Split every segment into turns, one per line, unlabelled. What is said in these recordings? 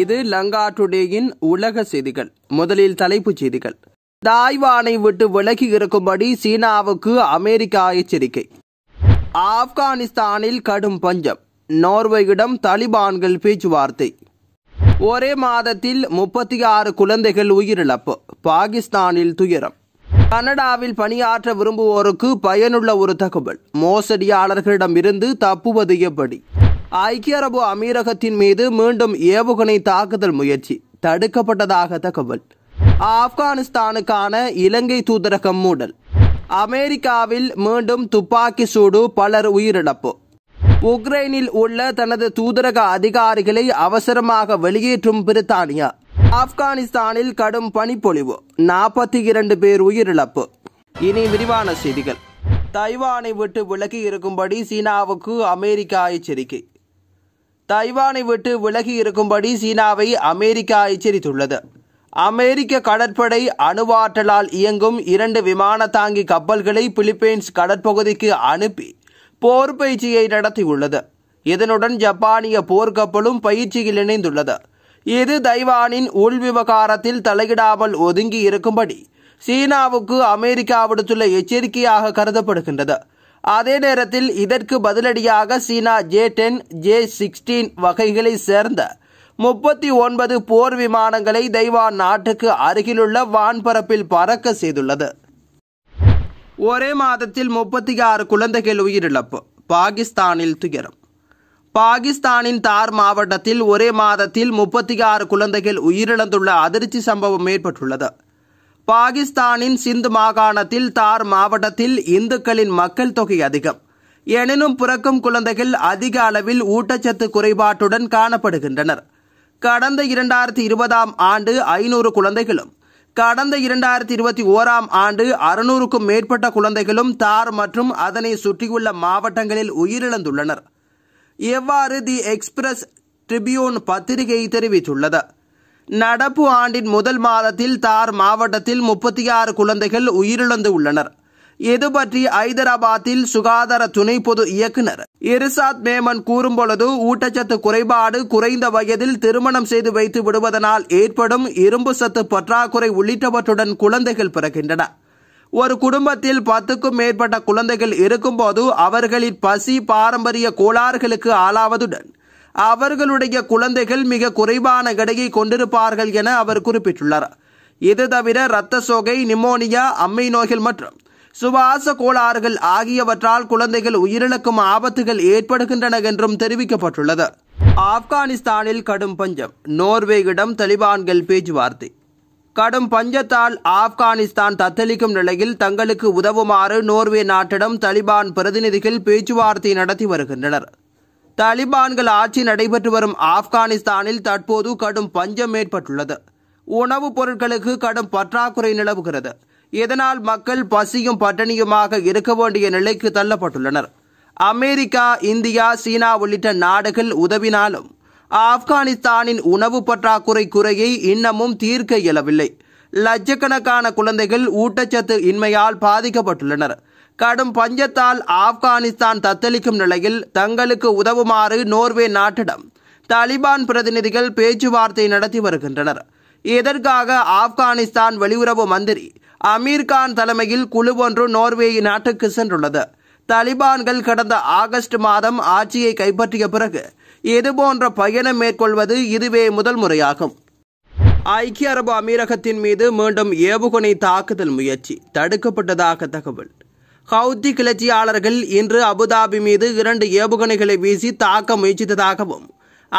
இது லங்கா டுடேயின் உலக செய்திகள் முதலில் தலைப்புச் செய்திகள் தாய்வானை விட்டு விலகி இருக்கும்படி சீனாவுக்கு அமெரிக்கா எச்சரிக்கை ஆப்கானிஸ்தானில் கடும் பஞ்சம் நோர்வேயிடம் தலிபான்கள் பேச்சுவார்த்தை ஒரே மாதத்தில் முப்பத்தி ஆறு குழந்தைகள் உயிரிழப்பு பாகிஸ்தானில் துயரம் கனடாவில் பணியாற்ற விரும்புவோருக்கு பயனுள்ள ஒரு தகவல் மோசடியாளர்களிடமிருந்து தப்புவது எப்படி ஐக்கிய அரபு அமீரகத்தின் மீது மீண்டும் ஏவுகணை தாக்குதல் முயற்சி தடுக்கப்பட்டதாக தகவல் ஆப்கானிஸ்தானுக்கான இலங்கை தூதரகம் மூடல் அமெரிக்காவில் மீண்டும் துப்பாக்கி சூடு பலர் உயிரிழப்பு உக்ரைனில் உள்ள தனது தூதரக அதிகாரிகளை அவசரமாக வெளியேற்றும் பிரித்தானியா ஆப்கானிஸ்தானில் கடும் பனிப்பொழிவு நாற்பத்தி இரண்டு பேர் உயிரிழப்பு இனி விரிவான செய்திகள் தைவானை விட்டு விலகி இருக்கும்படி சீனாவுக்கு அமெரிக்கா எச்சரிக்கை தைவானை விட்டு விலகி இருக்கும்படி சீனாவை அமெரிக்கா எச்சரித்துள்ளது அமெரிக்க கடற்படை அணுவாற்றலால் இயங்கும் இரண்டு விமான தாங்கி கப்பல்களை பிலிப்பைன்ஸ் கடற்பகுதிக்கு அனுப்பி போர் பயிற்சியை நடத்தியுள்ளது இதனுடன் ஜப்பானிய போர்க்கப்பலும் பயிற்சியில் இணைந்துள்ளது இது தைவானின் உள் விவகாரத்தில் தலையிடாமல் ஒதுங்கி இருக்கும்படி சீனாவுக்கு அமெரிக்கா விடுத்துள்ள எச்சரிக்கையாக கருதப்படுகின்றது அதே நேரத்தில் இதற்கு பதிலடியாக சீனா ஜே டென் ஜே சிக்ஸ்டீன் வகைகளை சேர்ந்த முப்பத்தி ஒன்பது போர் விமானங்களை தைவான் நாட்டுக்கு அருகிலுள்ள வான்பரப்பில் பறக்க செய்துள்ளது ஒரே மாதத்தில் முப்பத்தி ஆறு குழந்தைகள் உயிரிழப்பு பாகிஸ்தானில் துயரம் பாகிஸ்தானின் தார் மாவட்டத்தில் ஒரே மாதத்தில் முப்பத்தி ஆறு குழந்தைகள் உயிரிழந்துள்ள அதிர்ச்சி சம்பவம் ஏற்பட்டுள்ளது பாகிஸ்தானின் சிந்து மாகாணத்தில் தார் மாவட்டத்தில் இந்துக்களின் மக்கள் தொகை அதிகம் எனினும் பிறக்கும் குழந்தைகள் அதிக அளவில் ஊட்டச்சத்து குறைபாட்டுடன் காணப்படுகின்றனர் கடந்த இரண்டாயிரத்தி இருபதாம் ஆண்டு ஐநூறு குழந்தைகளும் கடந்த இரண்டாயிரத்தி இருபத்தி ஓராம் ஆண்டு அறுநூறுக்கும் மேற்பட்ட குழந்தைகளும் தார் மற்றும் அதனை சுற்றியுள்ள மாவட்டங்களில் உயிரிழந்துள்ளனர் எவ்வாறு தி எக்ஸ்பிரஸ் ட்ரிபியூன் பத்திரிகை தெரிவித்துள்ளது நடப்பு ஆண்டின் முதல் மாதத்தில் தார் மாவட்டத்தில் முப்பத்தி ஆறு குழந்தைகள் உயிரிழந்து உள்ளனர் இது பற்றி ஐதராபாத்தில் சுகாதார துணை பொது இயக்குனர் இருசாத் மேமன் கூறும்பொழுது ஊட்டச்சத்து குறைபாடு குறைந்த வயதில் திருமணம் செய்து வைத்து விடுவதனால் ஏற்படும் இரும்பு சத்து பற்றாக்குறை உள்ளிட்டவற்றுடன் குழந்தைகள் பிறக்கின்றன ஒரு குடும்பத்தில் பத்துக்கும் மேற்பட்ட குழந்தைகள் இருக்கும்போது அவர்களின் பசி பாரம்பரிய கோளாறுகளுக்கு ஆளாவதுடன் அவர்களுடைய குழந்தைகள் மிக குறைவான கடையை கொண்டிருப்பார்கள் என அவர் குறிப்பிட்டுள்ளார் இது தவிர இரத்த சோகை நிமோனியா அம்மை நோய்கள் மற்றும் சுவாச கோளாறுகள் ஆகியவற்றால் குழந்தைகள் உயிரிழக்கும் ஆபத்துகள் ஏற்படுகின்றன என்றும் தெரிவிக்கப்பட்டுள்ளது ஆப்கானிஸ்தானில் கடும் பஞ்சம் நோர்வேயிடம் தலிபான்கள் பேச்சுவார்த்தை கடும் பஞ்சத்தால் ஆப்கானிஸ்தான் தத்தளிக்கும் நிலையில் தங்களுக்கு உதவுமாறு நோர்வே நாட்டிடம் தலிபான் பிரதிநிதிகள் பேச்சுவார்த்தை நடத்தி வருகின்றனர் தலிபான்கள் ஆட்சி நடைபெற்று வரும் ஆப்கானிஸ்தானில் தற்போது கடும் பஞ்சம் ஏற்பட்டுள்ளது உணவுப் பொருட்களுக்கு கடும் பற்றாக்குறை நிலவுகிறது இதனால் மக்கள் பசியும் பட்டினியுமாக இருக்க வேண்டிய நிலைக்கு தள்ளப்பட்டுள்ளனர் அமெரிக்கா இந்தியா சீனா உள்ளிட்ட நாடுகள் உதவினாலும் ஆப்கானிஸ்தானின் உணவு பற்றாக்குறை குறையை இன்னமும் தீர்க்க இயலவில்லை லட்சக்கணக்கான குழந்தைகள் ஊட்டச்சத்து இன்மையால் பாதிக்கப்பட்டுள்ளனர் கடும் பஞ்சத்தால் ஆப்கானிஸ்தான் தத்தளிக்கும் நிலையில் தங்களுக்கு உதவுமாறு நோர்வே நாட்டிடம் தாலிபான் பிரதிநிதிகள் பேச்சுவார்த்தை நடத்தி வருகின்றனர் இதற்காக ஆப்கானிஸ்தான் வெளியுறவு மந்திரி அமீர்கான் தலைமையில் குழு ஒன்று நோர்வே நாட்டுக்கு சென்றுள்ளது தலிபான்கள் கடந்த ஆகஸ்ட் மாதம் ஆட்சியை கைப்பற்றிய பிறகு இதுபோன்ற பயணம் மேற்கொள்வது இதுவே முதல் முறையாகும் ஐக்கிய அரபு அமீரகத்தின் மீது மீண்டும் ஏவுகணை தாக்குதல் முயற்சி தடுக்கப்பட்டதாக தகவல் ஹவுத்தி கிளர்ச்சியாளர்கள் இன்று அபுதாபி மீது இரண்டு ஏவுகணைகளை வீசி தாக்க முயற்சித்ததாகவும்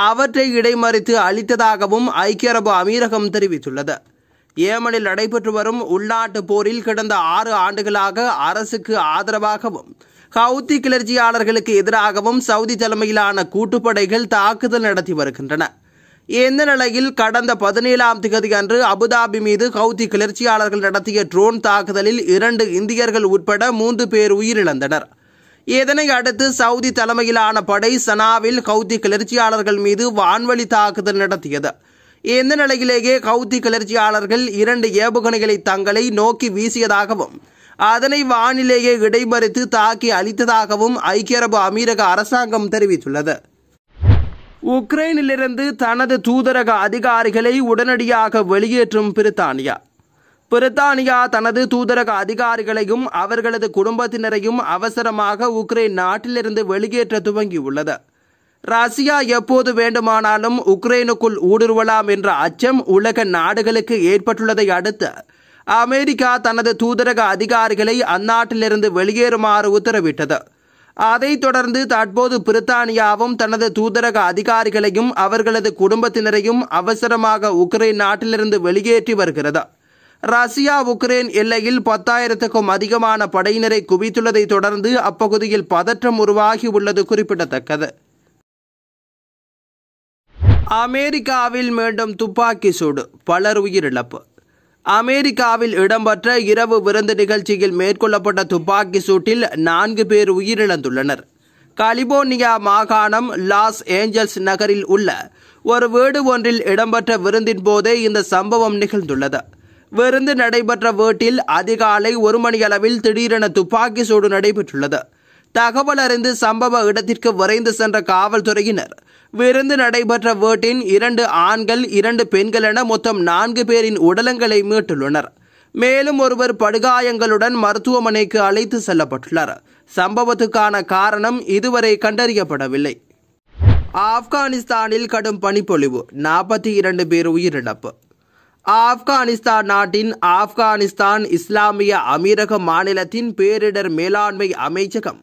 அவற்றை இடைமறித்து அளித்ததாகவும் ஐக்கிய அரபு அமீரகம் தெரிவித்துள்ளது ஏமனில் நடைபெற்று வரும் உள்நாட்டு போரில் கடந்த ஆறு ஆண்டுகளாக அரசுக்கு ஆதரவாகவும் ஹவுத்தி கிளர்ச்சியாளர்களுக்கு எதிராகவும் சவுதி தலைமையிலான கூட்டுப்படைகள் தாக்குதல் நடத்தி வருகின்றன இந்த நிலையில் கடந்த பதினேழாம் திகதி அன்று அபுதாபி மீது ஹவுதி கிளர்ச்சியாளர்கள் நடத்திய ட்ரோன் தாக்குதலில் இரண்டு இந்தியர்கள் உட்பட மூன்று பேர் உயிரிழந்தனர் இதனை அடுத்து சவுதி தலைமையிலான படை சனாவில் ஹவுதி கிளர்ச்சியாளர்கள் மீது வான்வழி தாக்குதல் நடத்தியது இந்த நிலையிலேயே ஹவுதி கிளர்ச்சியாளர்கள் இரண்டு ஏவுகணைகளை தங்களை நோக்கி வீசியதாகவும் அதனை வானிலேயே இடைமறித்து தாக்கி அளித்ததாகவும் ஐக்கிய அரபு அமீரக அரசாங்கம் தெரிவித்துள்ளது உக்ரைனிலிருந்து தனது தூதரக அதிகாரிகளை உடனடியாக வெளியேற்றும் பிரித்தானியா பிரித்தானியா தனது தூதரக அதிகாரிகளையும் அவர்களது குடும்பத்தினரையும் அவசரமாக உக்ரைன் நாட்டிலிருந்து வெளியேற்ற துவங்கியுள்ளது ரஷ்யா எப்போது வேண்டுமானாலும் உக்ரைனுக்குள் ஊடுருவலாம் என்ற அச்சம் உலக நாடுகளுக்கு ஏற்பட்டுள்ளதை அடுத்து அமெரிக்கா தனது தூதரக அதிகாரிகளை அந்நாட்டிலிருந்து வெளியேறுமாறு உத்தரவிட்டது அதைத் தொடர்ந்து தற்போது பிரித்தானியாவும் தனது தூதரக அதிகாரிகளையும் அவர்களது குடும்பத்தினரையும் அவசரமாக உக்ரைன் நாட்டிலிருந்து வெளியேற்றி வருகிறது ரஷ்யா உக்ரைன் எல்லையில் பத்தாயிரத்துக்கும் அதிகமான படையினரை குவித்துள்ளதை தொடர்ந்து அப்பகுதியில் பதற்றம் உருவாகியுள்ளது குறிப்பிடத்தக்கது அமெரிக்காவில் மீண்டும் துப்பாக்கி சூடு பலர் உயிரிழப்பு அமெரிக்காவில் இடம்பெற்ற இரவு விருந்து நிகழ்ச்சியில் மேற்கொள்ளப்பட்ட துப்பாக்கி சூட்டில் நான்கு பேர் உயிரிழந்துள்ளனர் கலிபோர்னியா மாகாணம் லாஸ் ஏஞ்சல்ஸ் நகரில் உள்ள ஒரு வீடு ஒன்றில் இடம்பெற்ற விருந்தின் போதே இந்த சம்பவம் நிகழ்ந்துள்ளது விருந்து நடைபெற்ற வீட்டில் அதிகாலை ஒரு மணியளவில் திடீரென துப்பாக்கி சூடு நடைபெற்றுள்ளது தகவல் அறிந்து சம்பவ இடத்திற்கு விரைந்து சென்ற காவல்துறையினர் விருந்து நடைபெற்ற வீட்டின் இரண்டு ஆண்கள் இரண்டு பெண்கள் என மொத்தம் நான்கு பேரின் உடலங்களை மீட்டுள்ளனர் மேலும் ஒருவர் படுகாயங்களுடன் மருத்துவமனைக்கு அழைத்து செல்லப்பட்டுள்ளார் சம்பவத்துக்கான காரணம் இதுவரை கண்டறியப்படவில்லை ஆப்கானிஸ்தானில் கடும் பனிப்பொழிவு நாற்பத்தி இரண்டு பேர் உயிரிழப்பு ஆப்கானிஸ்தான் நாட்டின் ஆப்கானிஸ்தான் இஸ்லாமிய அமீரக மாநிலத்தின் பேரிடர் மேலாண்மை அமைச்சகம்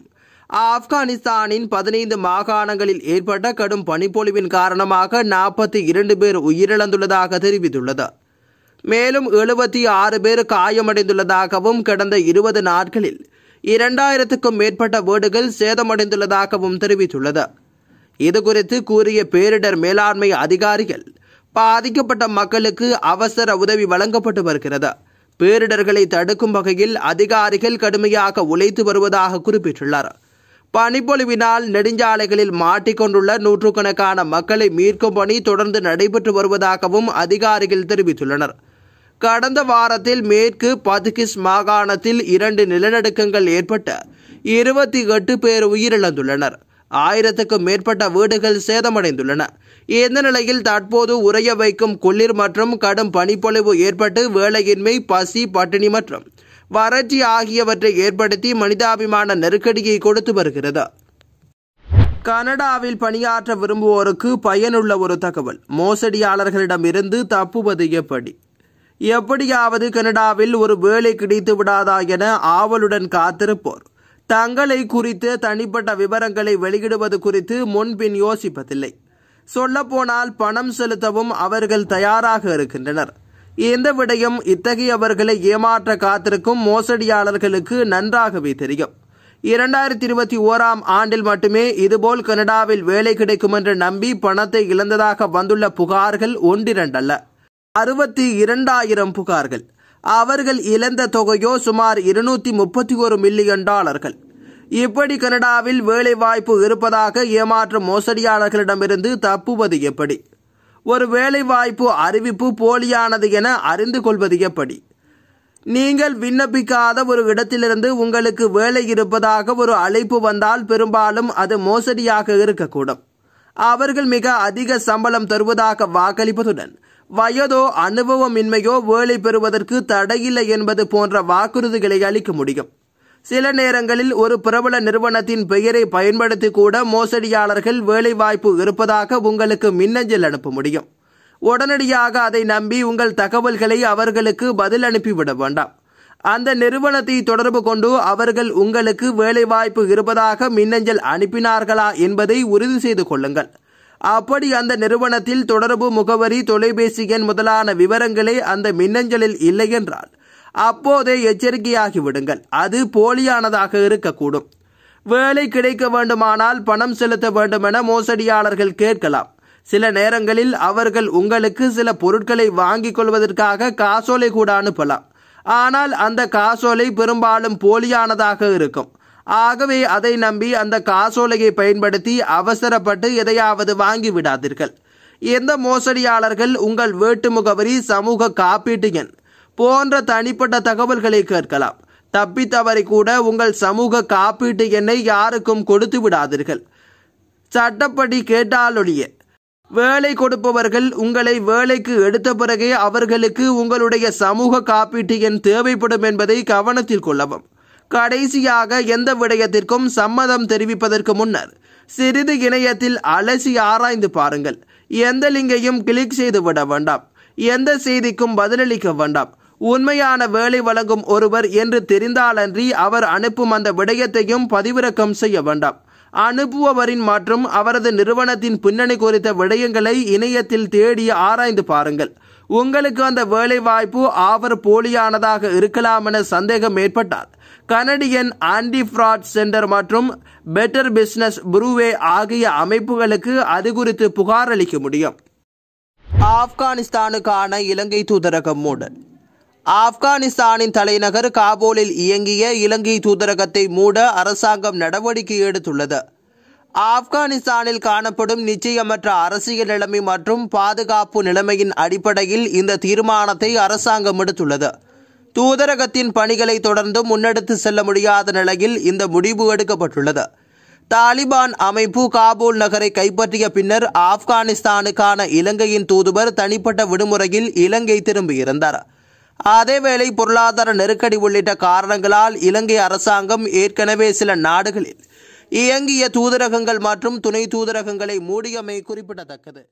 ஆப்கானிஸ்தானின் பதினைந்து மாகாணங்களில் ஏற்பட்ட கடும் பனிப்பொழிவின் காரணமாக நாற்பத்தி இரண்டு பேர் உயிரிழந்துள்ளதாக தெரிவித்துள்ளது மேலும் எழுபத்தி ஆறு பேர் காயமடைந்துள்ளதாகவும் கடந்த இருபது நாட்களில் இரண்டாயிரத்துக்கும் மேற்பட்ட வீடுகள் சேதமடைந்துள்ளதாகவும் தெரிவித்துள்ளது இதுகுறித்து கூறிய பேரிடர் மேலாண்மை அதிகாரிகள் பாதிக்கப்பட்ட மக்களுக்கு அவசர உதவி வழங்கப்பட்டு வருகிறது பேரிடர்களை தடுக்கும் வகையில் அதிகாரிகள் கடுமையாக உழைத்து வருவதாக குறிப்பிட்டுள்ளார் பனிப்பொழிவினால் நெடுஞ்சாலைகளில் மாட்டிக்கொண்டுள்ள நூற்றுக்கணக்கான மக்களை மீட்கும் பணி தொடர்ந்து நடைபெற்று வருவதாகவும் அதிகாரிகள் தெரிவித்துள்ளனர் கடந்த வாரத்தில் மேற்கு பதுகிஸ் மாகாணத்தில் இரண்டு நிலநடுக்கங்கள் ஏற்பட்டு இருபத்தி எட்டு பேர் உயிரிழந்துள்ளனர் ஆயிரத்துக்கும் மேற்பட்ட வீடுகள் சேதமடைந்துள்ளன இந்த நிலையில் தற்போது உறைய வைக்கும் குளிர் மற்றும் கடும் பனிப்பொழிவு ஏற்பட்டு வேலையின்மை பசி பட்டினி மற்றும் வறட்சி ஆகியவற்றை ஏற்படுத்தி மனிதாபிமான நெருக்கடியை கொடுத்து வருகிறது கனடாவில் பணியாற்ற விரும்புவோருக்கு பயனுள்ள ஒரு தகவல் மோசடியாளர்களிடமிருந்து தப்புவது எப்படி எப்படியாவது கனடாவில் ஒரு வேலை கிடைத்து விடாதா என ஆவலுடன் காத்திருப்போர் தங்களை குறித்து தனிப்பட்ட விவரங்களை வெளியிடுவது குறித்து முன்பின் யோசிப்பதில்லை சொல்லப்போனால் பணம் செலுத்தவும் அவர்கள் தயாராக இருக்கின்றனர் இந்த விடயம் இத்தகையவர்களை ஏமாற்ற காத்திருக்கும் மோசடியாளர்களுக்கு நன்றாகவே தெரியும் இரண்டாயிரத்தி இருபத்தி ஓராம் ஆண்டில் மட்டுமே இதுபோல் கனடாவில் வேலை கிடைக்கும் என்று நம்பி பணத்தை இழந்ததாக வந்துள்ள புகார்கள் ஒன்றிரண்டல்ல அறுபத்தி இரண்டாயிரம் புகார்கள் அவர்கள் இழந்த தொகையோ சுமார் இருநூத்தி முப்பத்தி ஒரு மில்லியன் டாலர்கள் இப்படி கனடாவில் வேலைவாய்ப்பு இருப்பதாக ஏமாற்றும் மோசடியாளர்களிடமிருந்து தப்புவது எப்படி ஒரு வேலைவாய்ப்பு அறிவிப்பு போலியானது என அறிந்து கொள்வது எப்படி நீங்கள் விண்ணப்பிக்காத ஒரு இடத்திலிருந்து உங்களுக்கு வேலை இருப்பதாக ஒரு அழைப்பு வந்தால் பெரும்பாலும் அது மோசடியாக இருக்கக்கூடும் அவர்கள் மிக அதிக சம்பளம் தருவதாக வாக்களிப்பதுடன் வயதோ அனுபவமின்மையோ வேலை பெறுவதற்கு தடையில்லை என்பது போன்ற வாக்குறுதிகளை அளிக்க முடியும் சில நேரங்களில் ஒரு பிரபல நிறுவனத்தின் பெயரை பயன்படுத்தி கூட மோசடியாளர்கள் வேலைவாய்ப்பு இருப்பதாக உங்களுக்கு மின்னஞ்சல் அனுப்ப முடியும் உடனடியாக அதை நம்பி உங்கள் தகவல்களை அவர்களுக்கு பதில் அனுப்பிவிட வேண்டாம் அந்த நிறுவனத்தை தொடர்பு கொண்டு அவர்கள் உங்களுக்கு வேலைவாய்ப்பு இருப்பதாக மின்னஞ்சல் அனுப்பினார்களா என்பதை உறுதி செய்து கொள்ளுங்கள் அப்படி அந்த நிறுவனத்தில் தொடர்பு முகவரி தொலைபேசி எண் முதலான விவரங்களே அந்த மின்னஞ்சலில் இல்லை என்றால் அப்போதே எச்சரிக்கையாகி விடுங்கள் அது போலியானதாக இருக்கக்கூடும் வேலை கிடைக்க வேண்டுமானால் பணம் செலுத்த வேண்டுமென மோசடியாளர்கள் கேட்கலாம் சில நேரங்களில் அவர்கள் உங்களுக்கு சில பொருட்களை வாங்கிக் கொள்வதற்காக காசோலை கூட அனுப்பலாம் ஆனால் அந்த காசோலை பெரும்பாலும் போலியானதாக இருக்கும் ஆகவே அதை நம்பி அந்த காசோலையை பயன்படுத்தி அவசரப்பட்டு எதையாவது வாங்கி விடாதீர்கள் எந்த மோசடியாளர்கள் உங்கள் வேட்டு முகவரி சமூக காப்பீட்டு எண் போன்ற தனிப்பட்ட தகவல்களை கேட்கலாம் தப்பித்தவரை கூட உங்கள் சமூக காப்பீட்டு எண்ணை யாருக்கும் கொடுத்து விடாதீர்கள் சட்டப்படி கேட்டாலொழிய வேலை கொடுப்பவர்கள் உங்களை வேலைக்கு எடுத்த பிறகே அவர்களுக்கு உங்களுடைய சமூக காப்பீட்டு எண் தேவைப்படும் என்பதை கவனத்தில் கொள்ளவும் கடைசியாக எந்த விடயத்திற்கும் சம்மதம் தெரிவிப்பதற்கு முன்னர் சிறிது இணையத்தில் அலசி ஆராய்ந்து பாருங்கள் எந்த லிங்கையும் கிளிக் செய்து விட வேண்டாம் எந்த செய்திக்கும் பதிலளிக்க வேண்டாம் உண்மையான வேலை வழங்கும் ஒருவர் என்று தெரிந்தாலன்றி அவர் அனுப்பும் அந்த விடயத்தையும் பதிவிறக்கம் செய்ய வேண்டாம் அனுப்புபவரின் மற்றும் அவரது நிறுவனத்தின் பின்னணி குறித்த விடயங்களை இணையத்தில் தேடி ஆராய்ந்து பாருங்கள் உங்களுக்கு அந்த வேலைவாய்ப்பு ஆவர் போலியானதாக இருக்கலாம் என சந்தேகம் ஏற்பட்டால் கனடியன் ஆன்டி ஃப்ராட் சென்டர் மற்றும் பெட்டர் பிசினஸ் புரூவே ஆகிய அமைப்புகளுக்கு அது குறித்து புகார் அளிக்க முடியும் ஆப்கானிஸ்தானுக்கான இலங்கை தூதரகம் மூடல் ஆப்கானிஸ்தானின் தலைநகர் காபூலில் இயங்கிய இலங்கை தூதரகத்தை மூட அரசாங்கம் நடவடிக்கை எடுத்துள்ளது ஆப்கானிஸ்தானில் காணப்படும் நிச்சயமற்ற அரசியல் நிலைமை மற்றும் பாதுகாப்பு நிலைமையின் அடிப்படையில் இந்த தீர்மானத்தை அரசாங்கம் எடுத்துள்ளது தூதரகத்தின் பணிகளை தொடர்ந்து முன்னெடுத்து செல்ல முடியாத நிலையில் இந்த முடிவு எடுக்கப்பட்டுள்ளது தாலிபான் அமைப்பு காபூல் நகரை கைப்பற்றிய பின்னர் ஆப்கானிஸ்தானுக்கான இலங்கையின் தூதுவர் தனிப்பட்ட விடுமுறையில் இலங்கை திரும்பியிருந்தார் அதேவேளை பொருளாதார நெருக்கடி உள்ளிட்ட காரணங்களால் இலங்கை அரசாங்கம் ஏற்கனவே சில நாடுகளில் இயங்கிய தூதரகங்கள் மற்றும் துணை தூதரகங்களை மூடியமை குறிப்பிடத்தக்கது